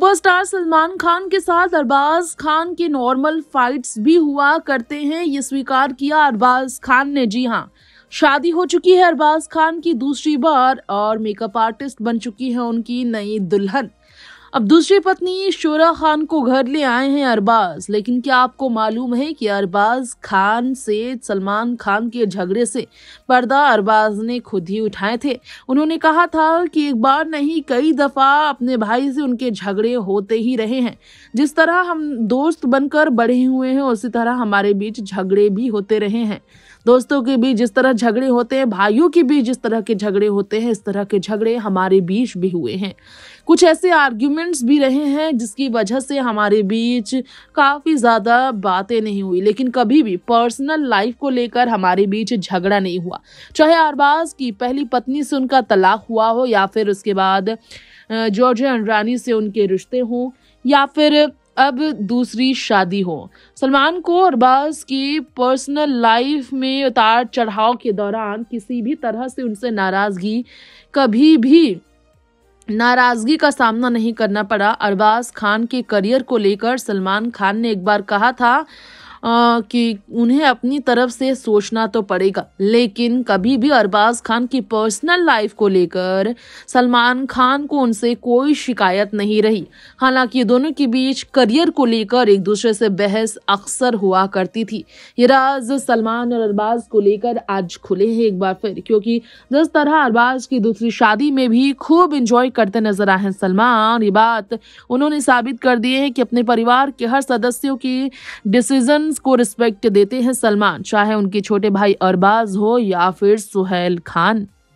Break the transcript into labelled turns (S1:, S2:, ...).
S1: superstar Salman Khan के साथ अरबाज खान के नॉर्मल फाइट्स भी हुआ करते हैं ये स्वीकार किया अरबाज खान ने जी हाँ शादी हो चुकी है अरबाज खान की दूसरी बार और मेकअप आर्टिस्ट बन चुकी है उनकी नई दुल्हन अब दूसरी पत्नी शोरा खान को घर ले आए हैं अरबाज लेकिन क्या आपको मालूम है कि अरबाज खान से सलमान खान के झगड़े से पर्दा अरबाज ने खुद ही उठाए थे उन्होंने कहा था कि एक बार नहीं कई दफ़ा अपने भाई से उनके झगड़े होते ही रहे हैं जिस तरह हम दोस्त बनकर बढ़े हुए हैं उसी तरह हमारे बीच झगड़े भी होते रहे हैं दोस्तों के बीच जिस तरह झगड़े होते हैं भाइयों के बीच जिस तरह के झगड़े होते हैं इस तरह के झगड़े हमारे बीच भी हुए हैं कुछ ऐसे आर्ग्यूमेंट्स भी रहे हैं जिसकी वजह से हमारे बीच काफ़ी ज़्यादा बातें नहीं हुई लेकिन कभी भी पर्सनल लाइफ को लेकर हमारे बीच झगड़ा नहीं हुआ चाहे अरबाज की पहली पत्नी से उनका तलाक हुआ हो या फिर उसके बाद जॉर्ज अंडरानी से उनके रिश्ते हों या फिर अब दूसरी शादी हो सलमान को अरबाज की पर्सनल लाइफ में उतार चढ़ाव के दौरान किसी भी तरह से उनसे नाराज़गी कभी भी नाराज़गी का सामना नहीं करना पड़ा अरबाज खान के करियर को लेकर सलमान खान ने एक बार कहा था कि उन्हें अपनी तरफ से सोचना तो पड़ेगा लेकिन कभी भी अरबाज खान की पर्सनल लाइफ को लेकर सलमान खान को उनसे कोई शिकायत नहीं रही हालांकि दोनों के बीच करियर को लेकर एक दूसरे से बहस अक्सर हुआ करती थी ये राज सलमान और अरबाज को लेकर आज खुले हैं एक बार फिर क्योंकि जिस तरह अरबाज की दूसरी शादी में भी खूब इंजॉय करते नजर आए हैं सलमान ये बात उन्होंने साबित कर दिए है कि अपने परिवार के हर सदस्यों की डिसीजन फैंस को रिस्पेक्ट देते हैं सलमान चाहे उनके छोटे भाई अरबाज हो या फिर सुहेल खान